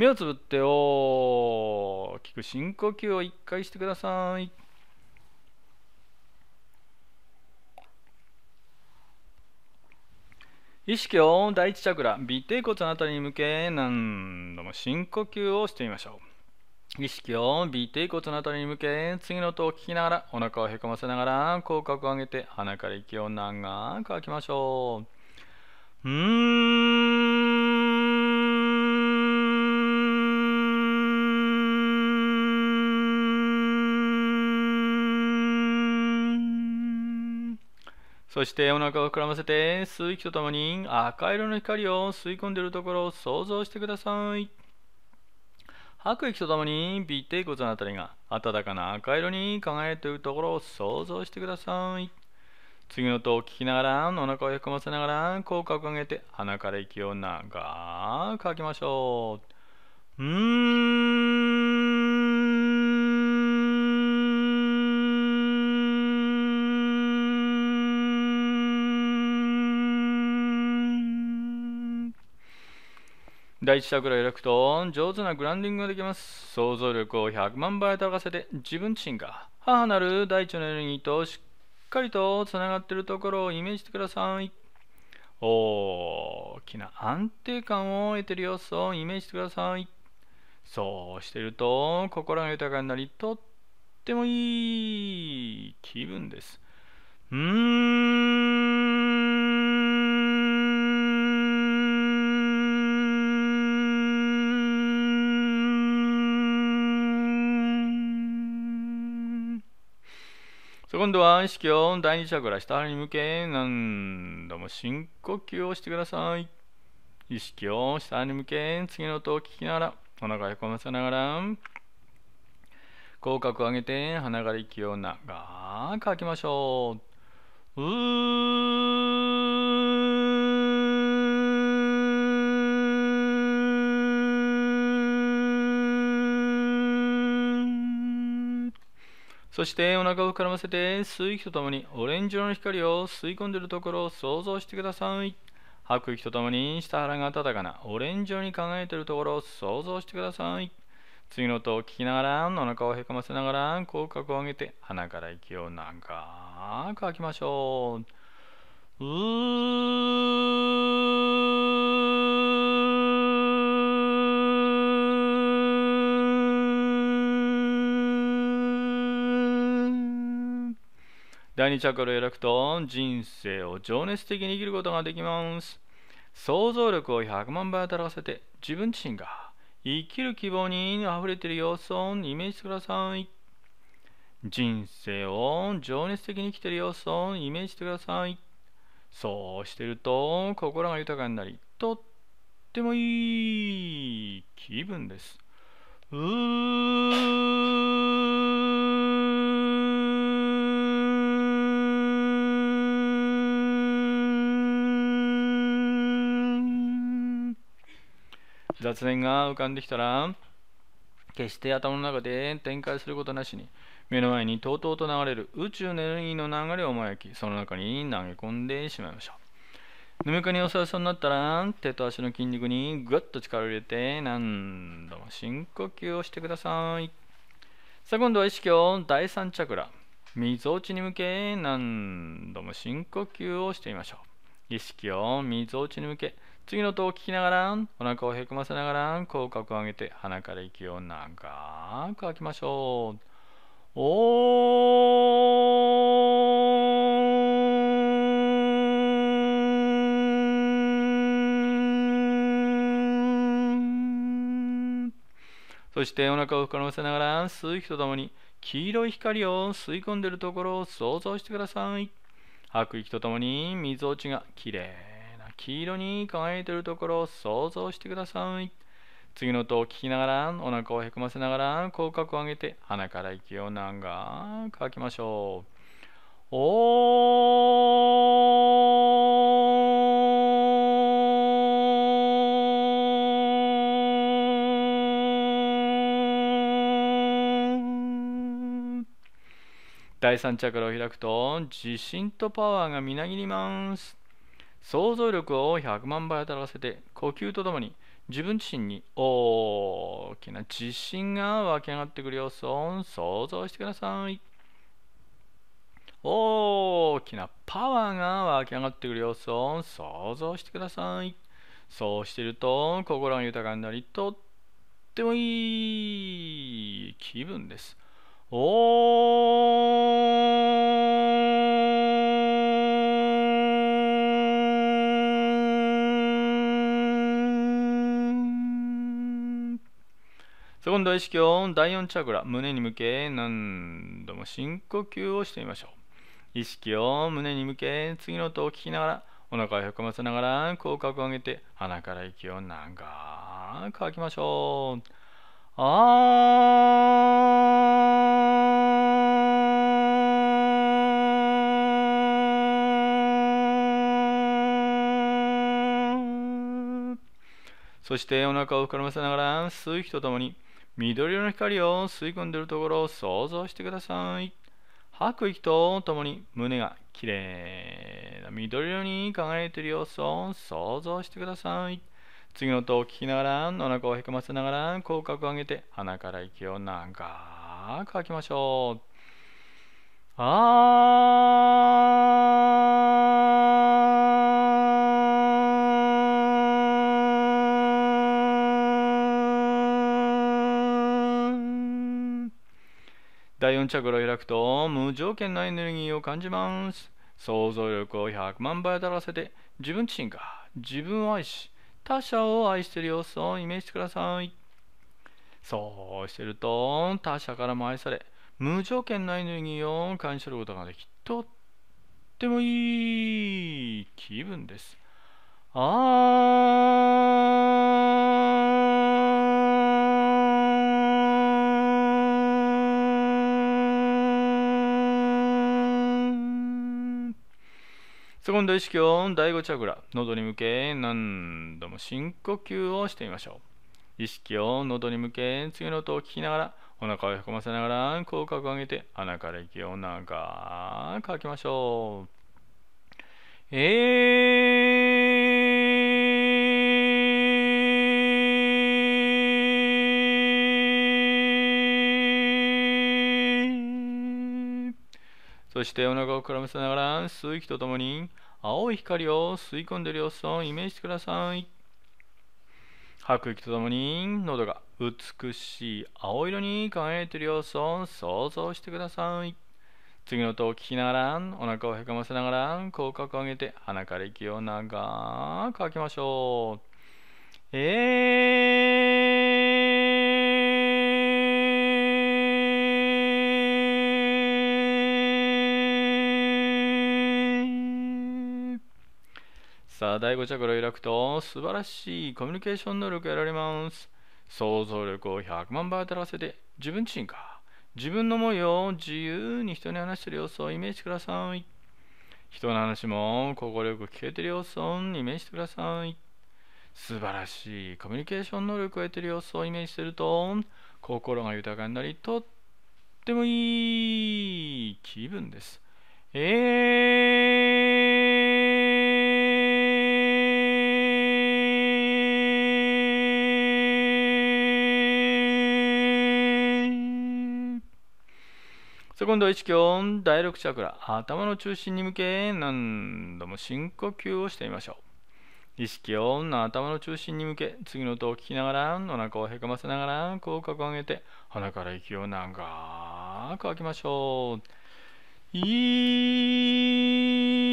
目をつぶってお聞く深呼吸を1回してください意識を第一チャクラ尾低骨のあたりに向け何度も深呼吸をしてみましょう意識を尾低骨のあたりに向け次の音を聞きながらお腹をへこませながら口角を上げて鼻から息を長く吐きましょううーんそしてお腹を膨らませて吸う息とともに赤色の光を吸い込んでいるところを想像してください吐く息とともに尾低骨のあたりが暖かな赤色に輝いているところを想像してください次の音を聞きながらお腹をへこませながら口角を上げて鼻から息を長く吐きましょううーん第1作を描くと上手なグランディングができます想像力を100万倍働かせて自分自身が母なる大地のエネルギーとしっかりとつながっているところをイメージしてください大きな安定感を得ている様子をイメージしてくださいそうしていると心が豊かになりとってもいい気分ですうーん今度は意識を第2チャクラ下に向け何度も深呼吸をしてください意識を下に向け次の音を聞きながらお腹へこませながら口角を上げて鼻から息を長く吐きましょううーそしてお腹を膨らませて吸う息とともにオレンジ色の光を吸い込んでいるところを想像してください吐く息とともに下腹が温かなオレンジ色に輝いているところを想像してください次の音を聞きながらお腹をへこませながら口角を上げて鼻から息を長く吐きましょううー第2チャクラを開くと人生を情熱的に生きることができます想像力を100万倍働かせて自分自身が生きる希望に溢れている様子をイメージしてください人生を情熱的に生きている様子をイメージしてくださいそうしてると心が豊かになりとってもいい気分ですうー雑念が浮かんできたら決して頭の中で展開することなしに目の前にとうとうと流れる宇宙のエネルギーの流れをやきその中に投げ込んでしまいましょうぬめかに襲わそうになったら手と足の筋肉にぐっと力を入れて何度も深呼吸をしてくださいさあ今度は意識を第3チャクラみぞおちに向け何度も深呼吸をしてみましょう意識をみぞおちに向け次の音を聞きながら、お腹をへこませながら、口角を上げて、鼻から息を長く吐きましょう。おーそしてお腹を膨らませながら吸う息とともに黄色い光を吸い込んでいるところを想像してください。吐く息とともに水落ちがきれい黄色に輝いているところを想像してください。次の音を聞きながら、お腹をへこませながら、口角を上げて、鼻から息を長く吐きましょう。おー第3チャクラを開くと自信とパワーがみなぎります想像力を100万倍働かせて呼吸とともに自分自身に大きな自信が湧き上がってくる様子を想像してください大きなパワーが湧き上がってくる様子を想像してくださいそうしていると心が豊かになりとってもいい気分ですおーそこの大至境、第4チャクラ、胸に向け、何度も深呼吸をしてみましょう。意識を胸に向け、次の音を聞きながら、お腹をへこませながら、口角を上げて、鼻から息を長く吐きましょう。あー。そしてお腹を膨らませながら吸う息とともに緑色の光を吸い込んでいるところを想像してください。吐く息とともに胸がきれいな緑色に輝いている様子を想像してください。次の音を聞きながら、お腹をへこませながら、口角を上げて、鼻から息を長く吐きましょう。あー第4チャクラを開くと無条件のエネルギーを感じます。想像力を100万倍当たらせて自分自身が自分を愛し他者を愛している様子をイメージしてください。そうしてると他者からも愛され無条件のエネルギーを感じ取ることができとってもいい気分です。あーセコンド意識を第5チャクラ、喉に向け何度も深呼吸をしてみましょう。意識を喉に向け、次の音を聞きながら、お腹をへこませながら、口角を上げて、鼻から息を長く吐きましょう。えーそしてお腹を膨らませながら吸う息とともに青い光を吸い込んでいる様子をイメージしてください吐く息とともに喉が美しい青色に輝いている様子を想像してください次の音を聞きながらお腹をへかませながら口角を上げて鼻から息を長く吐きましょうえーさあ、第5チャクラ開くと、素晴らしいコミュニケーション能力が得られます。想像力を100万倍当たらせて、自分自身か。自分の思いを自由に人に話している様子をイメージください。人の話もよく聞けている様子をイメージしてください。素晴らしいコミュニケーション能力を得ている様子をイメージすると、心が豊かになり、とってもいい気分です。えーセコンド意識を第6チャクラ、頭の中心に向け何度も深呼吸をしてみましょう。意識を頭の中心に向け、次の音を聞きながら、お腹をへこませながら、口角を上げて、鼻から息を長く吐きましょう。い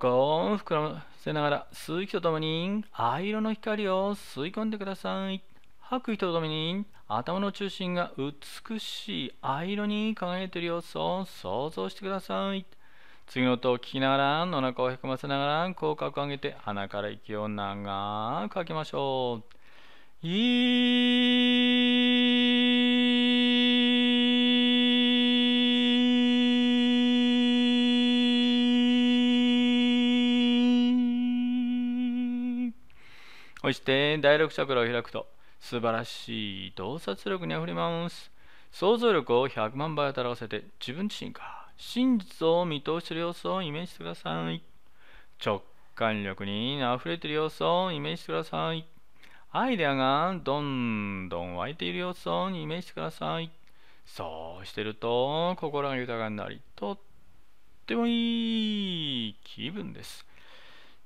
中を膨らませながら吸う息とともに藍色の光を吸い込んでください吐く息とともに頭の中心が美しい藍色に輝いている様子を想像してください次の音を聞きながらお腹をへこませながら口角を上げて鼻から息を長くかけましょういーそして第6チャクラを開くと素晴らしい洞察力にあふれます想像力を100万倍働かせて自分自身が真実を見通している様子をイメージしてください直感力にあふれている様子をイメージしてくださいアイデアがどんどん湧いている様子をイメージしてくださいそうしてると心が豊かになりとってもいい気分です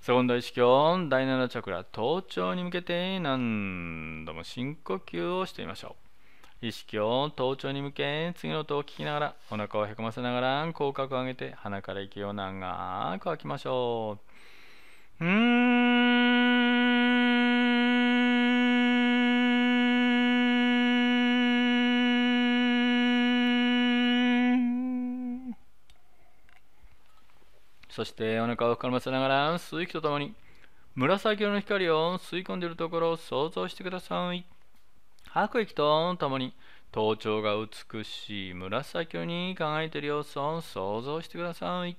セコンド意識音第7チャクラ頭頂に向けて何度も深呼吸をしてみましょう意識を頭頂に向け次の音を聞きながらお腹をへこませながら口角を上げて鼻から息を長く吐きましょううーんそしてお腹を膨らませながら吸う息とともに紫色の光を吸い込んでいるところを想像してください吐く息とともに頭頂が美しい紫色に輝いている様子を想像してください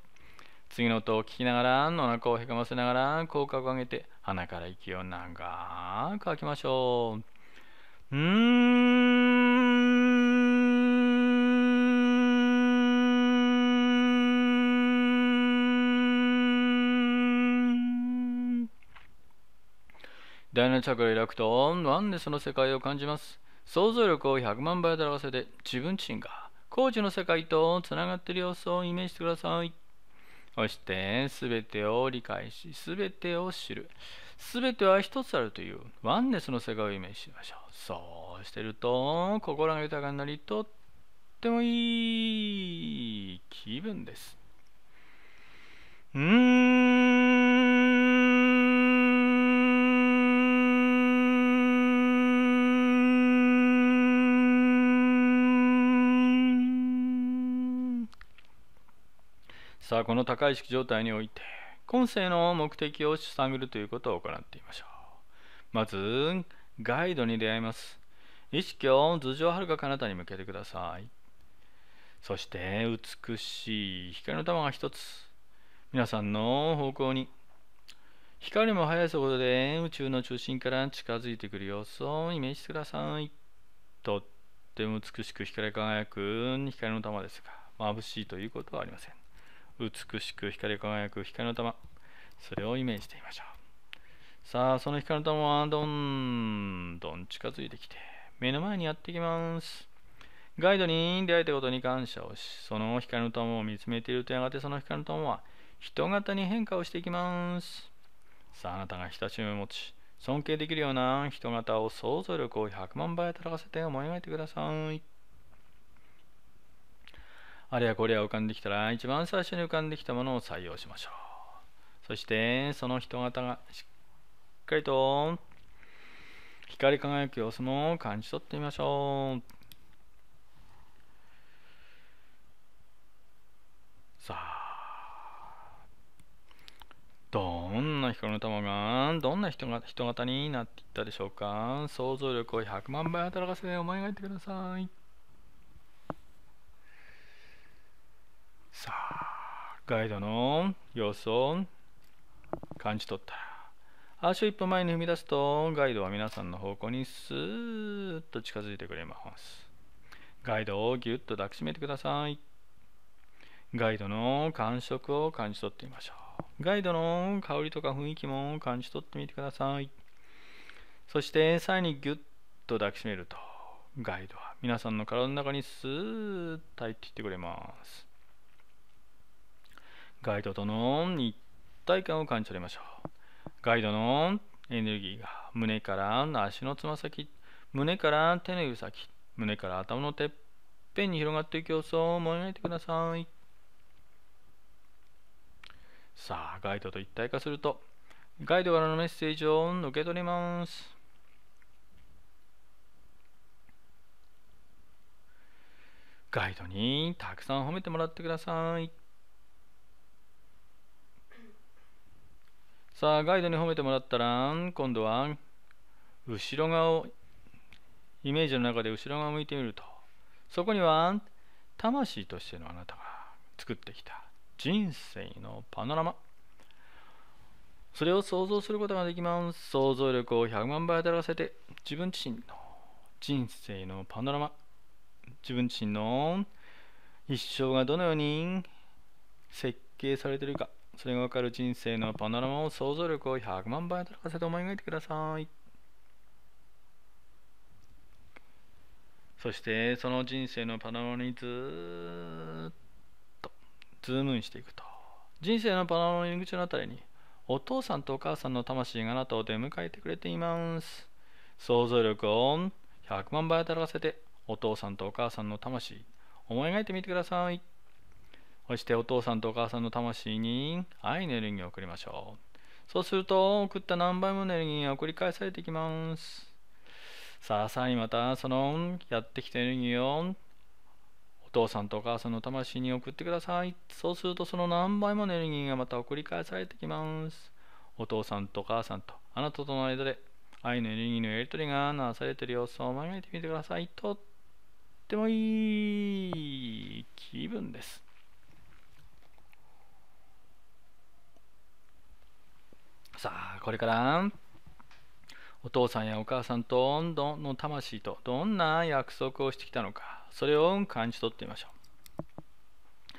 次の音を聞きながらお腹をへこませながら口角を上げて鼻から息を長く吐きましょううーん第7チャクラ開くと、ワンネスの世界を感じます。想像力を100万倍で表せて、自分自身が、工事の世界とつながっている様子をイメージしてください。そして、すべてを理解し、すべてを知る。すべては一つあるという、ワンネスの世界をイメージしましょう。そうしてると、心が豊かになり、とってもいい気分です。うーん。さあこの高い意識状態において今世の目的を探るということを行ってみましょうまずガイドに出会います意識を頭上はるか彼方に向けてくださいそして美しい光の玉が一つ皆さんの方向に光も速い速度で宇宙の中心から近づいてくる様子をイメージしてくださいとっても美しく光り輝く光の玉ですが眩しいということはありません美しく光り輝く光の玉それをイメージしてみましょうさあその光の玉はどんどん近づいてきて目の前にやってきますガイドに出会えたことに感謝をしその光の玉を見つめているとやがてその光の玉は人型に変化をしていきますさああなたが親しみを持ち尊敬できるような人型を想像力を100万倍働かせて思い描いてくださいあれやこれや浮かんできたら一番最初に浮かんできたものを採用しましょうそしてその人型がしっかりと光り輝く様子も感じ取ってみましょうさあどんな光の玉がどんな人が人型になっていったでしょうか想像力を100万倍働かせて思い描いてくださいさあ、ガイドの様子を感じ取った。足を一歩前に踏み出すと、ガイドは皆さんの方向にスーッと近づいてくれます。ガイドをぎゅっと抱きしめてください。ガイドの感触を感じ取ってみましょう。ガイドの香りとか雰囲気も感じ取ってみてください。そしてさらにぎゅっと抱きしめると、ガイドは皆さんの体の中にスーッと入っていってくれます。ガイドとの一体感を感じ取りましょう。ガイドのエネルギーが胸から足のつま先、胸から手の指先、胸から頭のてっぺんに広がっていく様子を思い描いてください。さあ、ガイドと一体化すると、ガイドからのメッセージを受け取ります。ガイドにたくさん褒めてもらってください。さあ、ガイドに褒めてもらったら、今度は、後ろ側を、イメージの中で後ろ側を向いてみると、そこには、魂としてのあなたが作ってきた人生のパノラマ。それを想像することができます。想像力を100万倍たらせて、自分自身の人生のパノラマ、自分自身の一生がどのように設計されているか、それがわかる人生のパノラマを想像力を100万倍働かせて思い描いてください。そしてその人生のパノラマにずっとズームインしていくと。人生のパノラマの入り口のあたりにお父さんとお母さんの魂があなたを出迎えてくれています。想像力を100万倍働かせてお父さんとお母さんの魂思い描いてみてください。そしてお父さんとお母さんの魂に愛のエネルギーを送りましょう。そうすると、送った何倍もエネルギーが送り返されていきます。さあ、さらにまた、そのやってきたエネルギーをお父さんとお母さんの魂に送ってください。そうすると、その何倍もエネルギーがまた送り返されてきます。お父さんとお母さんとあなたとの間で愛のエネルギーのやり取りがなされている様子を考えてみてください。とってもいい気分です。さあこれからお父さんやお母さんとどの魂とどんな約束をしてきたのかそれを感じ取ってみましょう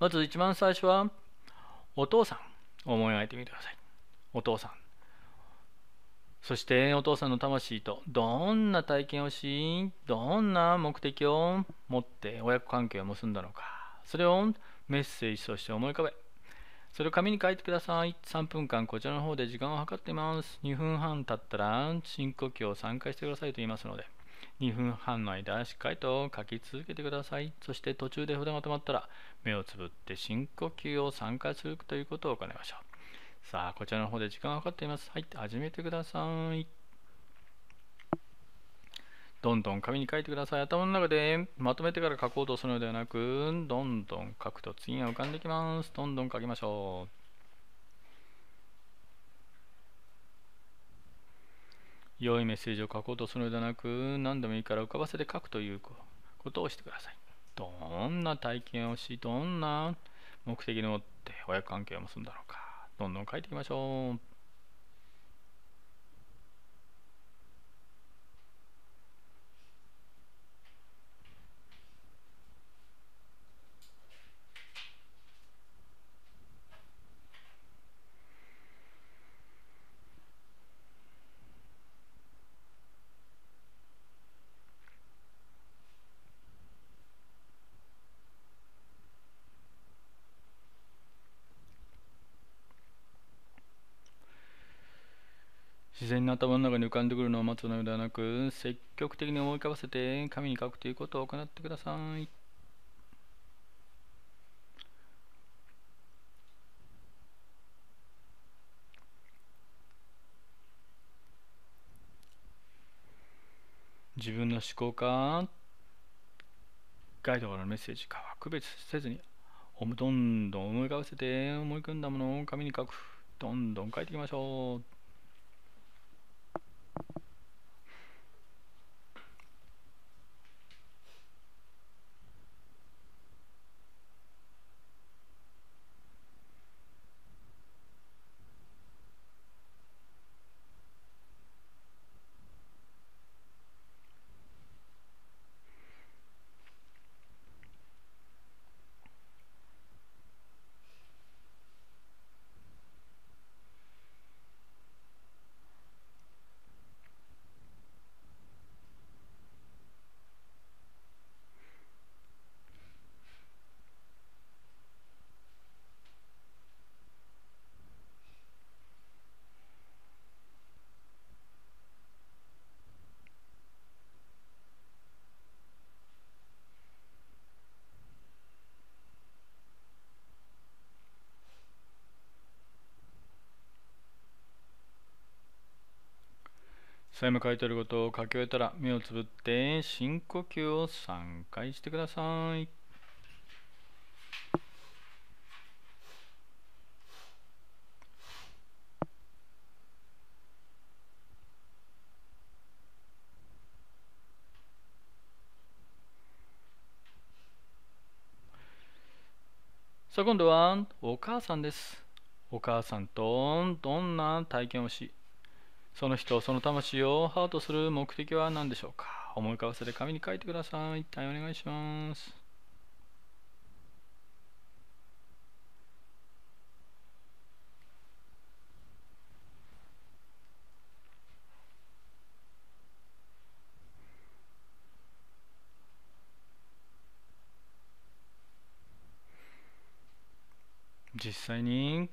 まず一番最初はお父さんを思い描いてみてくださいお父さんそしてお父さんの魂とどんな体験をしどんな目的を持って親子関係を結んだのかそれをメッセージとして思い浮かべそれを紙に書いてください。3分間こちらの方で時間を計っています。2分半経ったら深呼吸を3回してくださいと言いますので、2分半の間しっかりと書き続けてください。そして途中で筆が止まったら目をつぶって深呼吸を3回するということを行いましょう。さあ、こちらの方で時間を計っています。はい、始めてください。どんどん紙に書いてください。頭の中でまとめてから書こうとするのではなく、どんどん書くと次が浮かんできます。どんどん書きましょう。良いメッセージを書こうとするのではなく、何でもいいから浮かばせて書くということをしてください。どんな体験をし、どんな目的に持って親子関係を結んだのか、どんどん書いていきましょう。自然に頭の中に浮かんでくるのを待つのではなく積極的に思い浮かばせて紙に書くということを行ってください自分の思考かガイドからのメッセージかは区別せずにどんどん思い浮かばせて思い込んだものを紙に書くどんどん書いていきましょう書いてあることを書き終えたら目をつぶって深呼吸を3回してください。さあ今度はお母さんです。お母さんとどんな体験をしその人、その魂をハートする目的は何でしょうか思い浮かばせて紙に書いてください。一体お願いします。実際に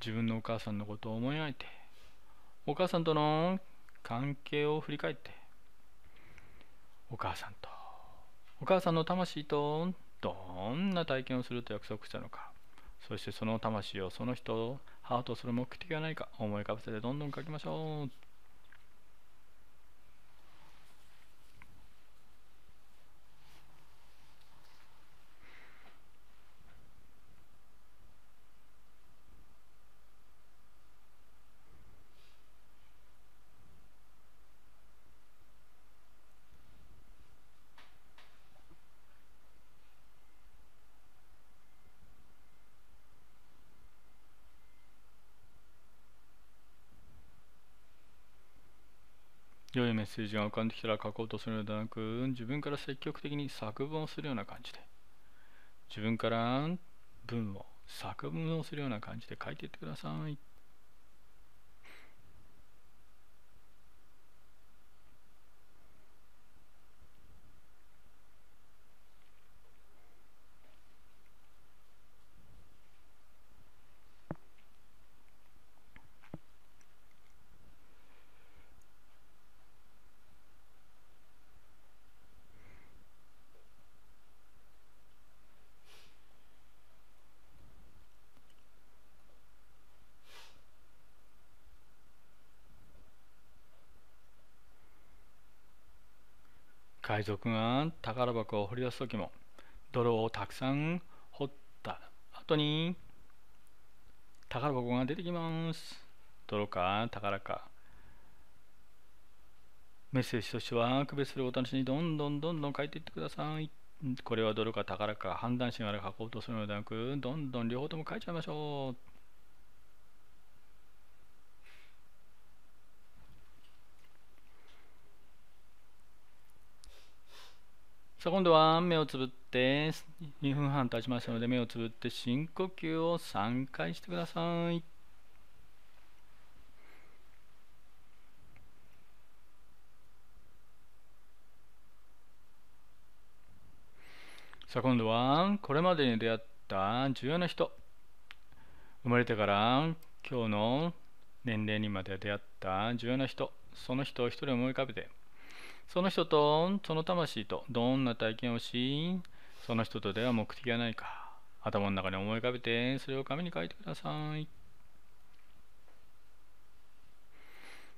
自分のお母さんのことを思い描いてお母さんとの関係を振り返ってお母さんとお母さんの魂とどんな体験をすると約束したのかそしてその魂をその人ハートする目的がないか思い浮かぶせてどんどん書きましょう良いメッセージが浮かんできたら書こうとするのではなく自分から積極的に作文をするような感じで自分から文を作文をするような感じで書いていってください。海賊が宝箱を掘り出す時も泥をたくさん掘った後に宝箱が出てきます泥か宝かメッセージとしては区別するお楽しみにどんどんどんどん書いていってくださいこれは泥か宝か判断しながら書こうとするのではなくどんどん両方とも書いちゃいましょうさあ今度は目をつぶって2分半経ちましたので目をつぶって深呼吸を3回してください。さあ今度はこれまでに出会った重要な人生まれてから今日の年齢にまで出会った重要な人その人を一人思い浮かべてその人とその魂とどんな体験をしその人とでは目的がないか頭の中に思い浮かべてそれを紙に書いてください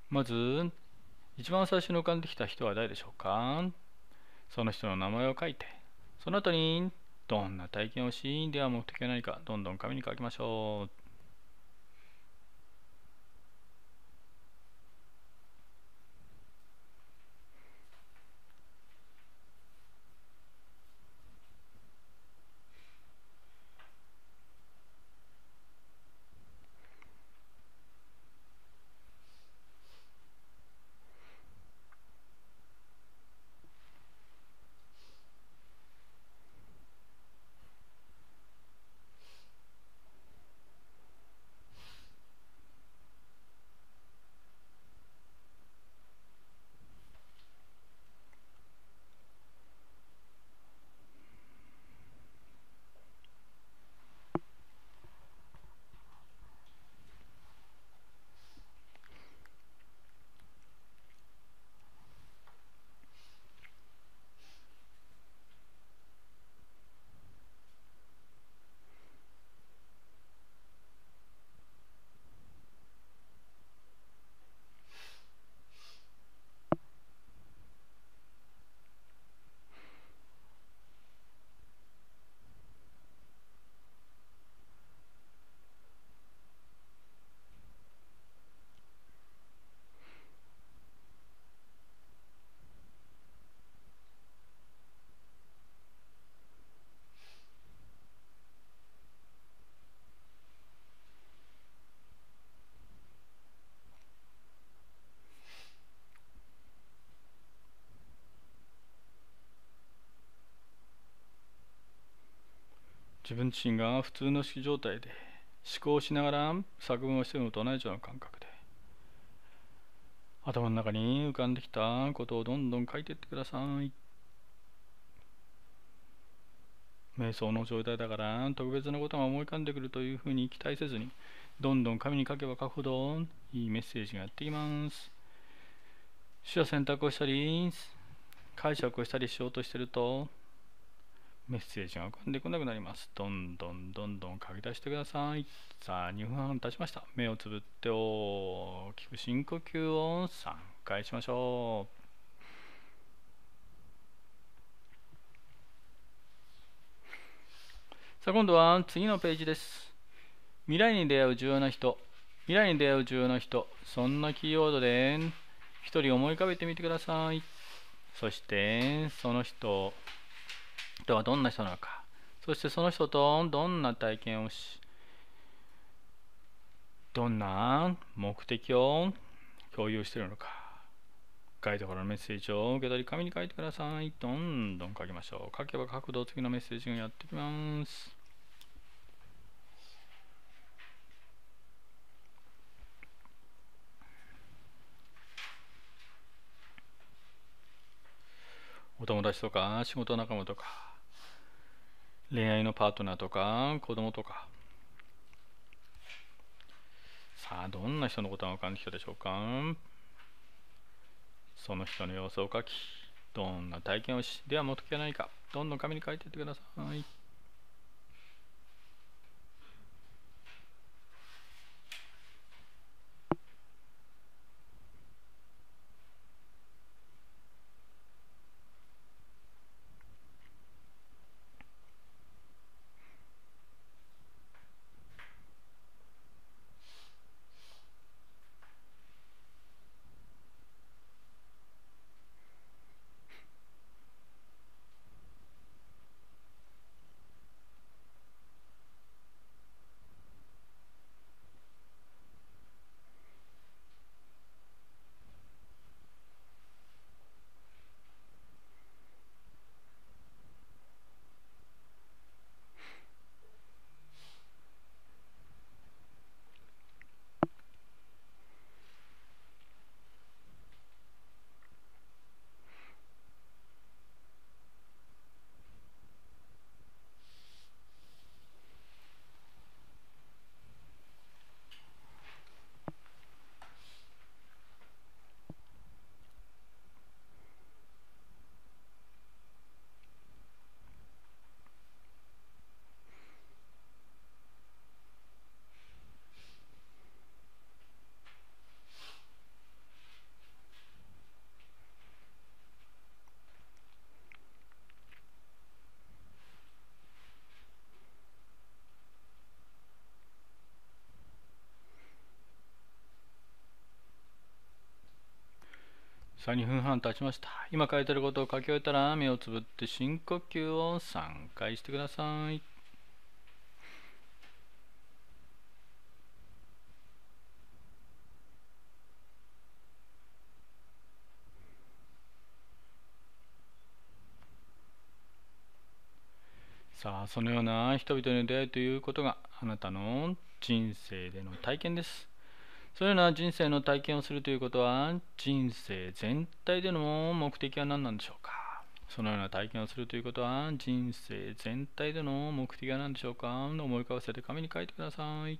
まず一番最初に浮かんできた人は誰でしょうかその人の名前を書いてその後にどんな体験をしでは目的がないかどんどん紙に書きましょう自分自身が普通の式状態で思考しながら作文をしているのと同じような感覚で頭の中に浮かんできたことをどんどん書いていってください瞑想の状態だから特別なことが思い浮かんでくるというふうに期待せずにどんどん紙に書けば書くほどいいメッセージがやってきます主は選択をしたり解釈をしたりしようとしてるとメッセージが浮かんでこなくなります。どんどんどんどん書き出してください。さあ、2分半経ちました。目をつぶって大きく深呼吸を3回しましょう。さあ今度は次のページです。未来に出会う重要な人、未来に出会う重要な人、そんなキーワードで一人思い浮かべてみてください。そしてその人を人はどんな人なのかそしてその人とどんな体験をしどんな目的を共有しているのか書いとからのメッセージを受け取り紙に書いてくださいどんどん書きましょう書けば角度次のメッセージがやってきますお友達とか仕事仲間とか恋愛のパートナーとか子供とかさあどんな人のことが分かる人でしょうかその人の様子を書きどんな体験をしでは元気がないかどんどん紙に書いていってくださいさあ2分半経ちました今書いてることを書き終えたら目をつぶって深呼吸を3回してくださいさあそのような人々に出会いということがあなたの人生での体験ですそういうような人生の体験をするということは人生全体での目的は何なんでしょうかそのような体験をするということは人生全体での目的は何でしょうか思い浮かばせて紙に書いてください。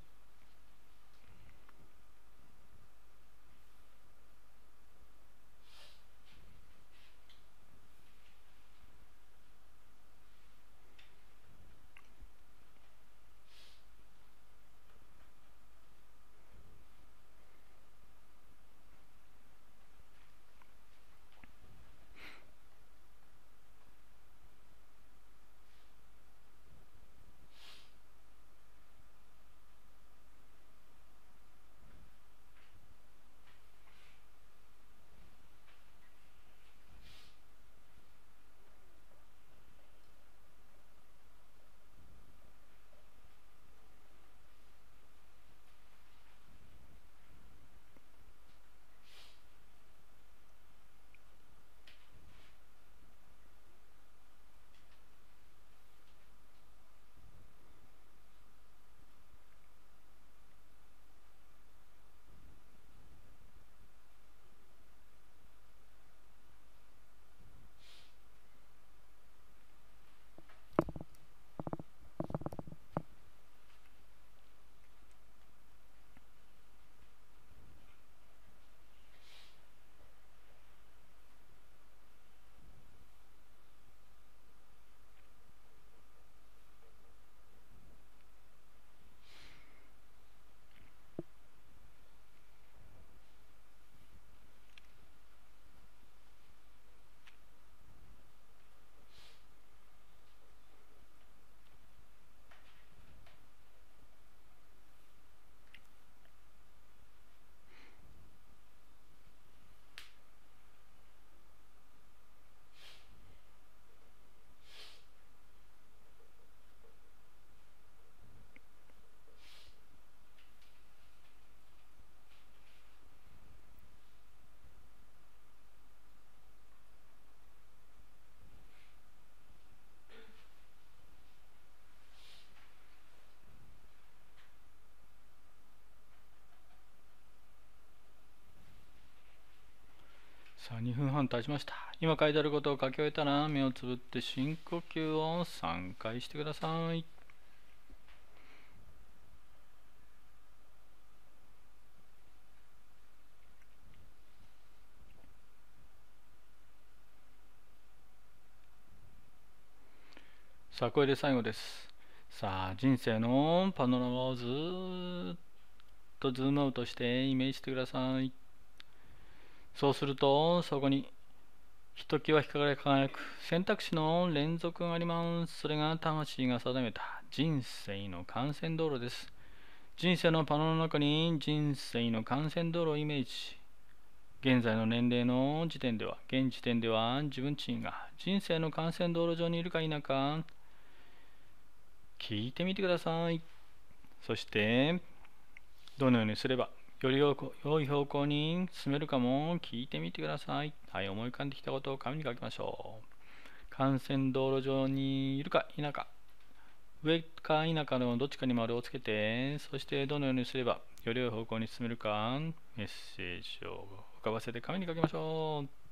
さあ2分半経ちました今書いてあることを書き終えたら目をつぶって深呼吸を3回してくださいさあこれで最後ですさあ人生のパノラマをずっとズームアウトしてイメージしてくださいそうすると、そこに、ひときわ光り輝く選択肢の連続があります。それが魂が定めた人生の幹線道路です。人生のパノの中に人生の幹線道路をイメージ現在の年齢の時点では、現時点では自分自身が人生の幹線道路上にいるか否か、聞いてみてください。そして、どのようにすればより良い方向に進めるかも聞いてみてください。はい、思い浮かんできたことを紙に書きましょう。幹線道路上にいるか否か、上か否かのどっちかに丸をつけて、そしてどのようにすればより良い方向に進めるか、メッセージを浮かばせて紙に書きましょう。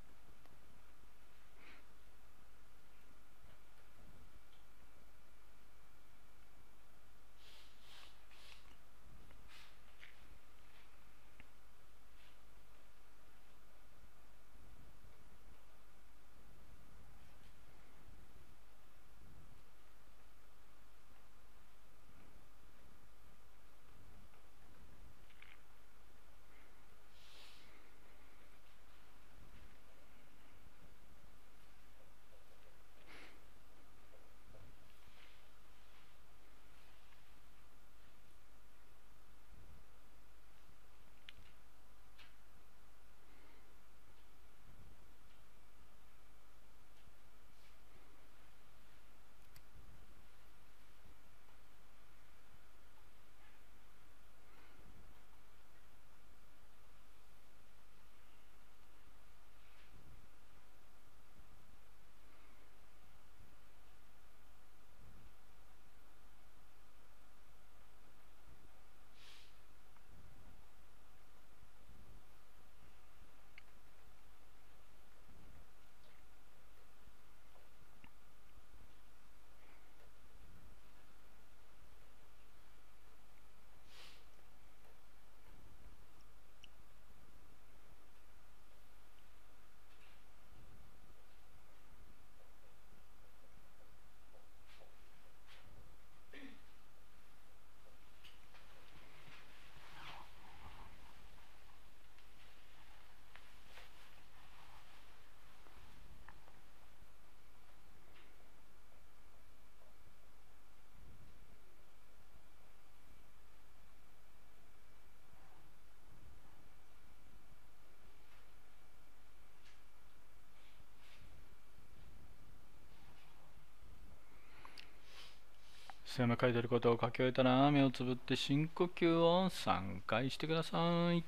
汗いてることを書き終えたら目をつぶって深呼吸を3回してください。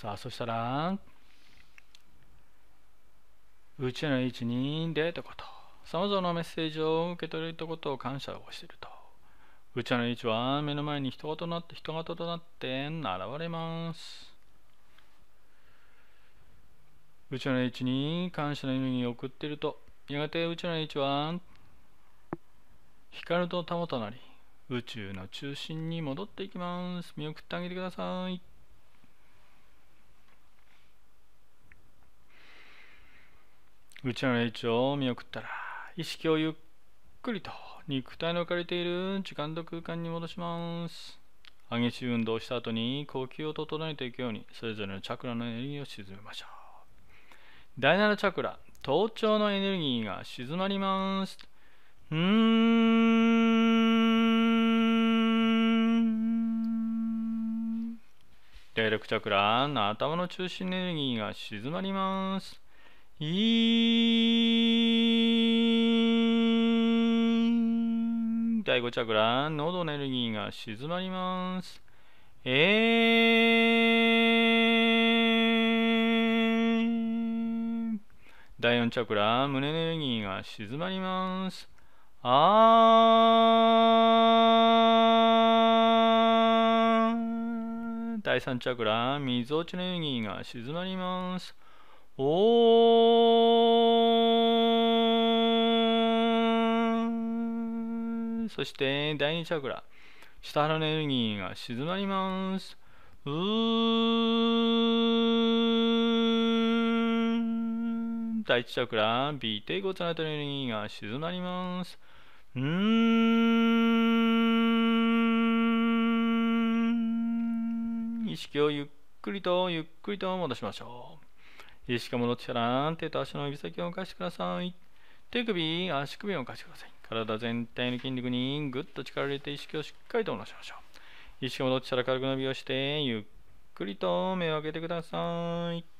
さあそしたら宇宙の位置に出たことさまざまなメッセージを受け取れたことを感謝をしているとうちの位置は目の前に人となって人型となって現れます。うちの位置に感謝の意味に送っていると、やがてうちの位置は光と玉となり、宇宙の中心に戻っていきます。見送ってあげてください。うちの位置を見送ったら、意識をゆっくりと肉体の置かれている時間と空間に戻します激しい運動をした後に呼吸を整えていくようにそれぞれのチャクラのエネルギーを沈めましょう第7チャクラ頭頂のエネルギーが静まりますうーん第クチャクラの頭の中心エネルギーが静まりますいー第5チャクラ、喉のエネルギーが静まります。えー、第4チャクラ、胸エネルギーが静まります。あー。第3チャクラ、水落ちのエネルギーが静まります。おー。そして第2チャクラ下腹のエネルギーが静まりますうー第1チャクラビー尾低骨のエネルギーが静まりますうーん意識をゆっくりとゆっくりと戻しましょう意識が戻ってきたら手と足の指先を動かしてください手首足首を動かしてください体全体の筋肉にぐっと力を入れて意識をしっかりと下ろしましょう。意識が戻ったら軽く伸びをして、ゆっくりと目を開けてください。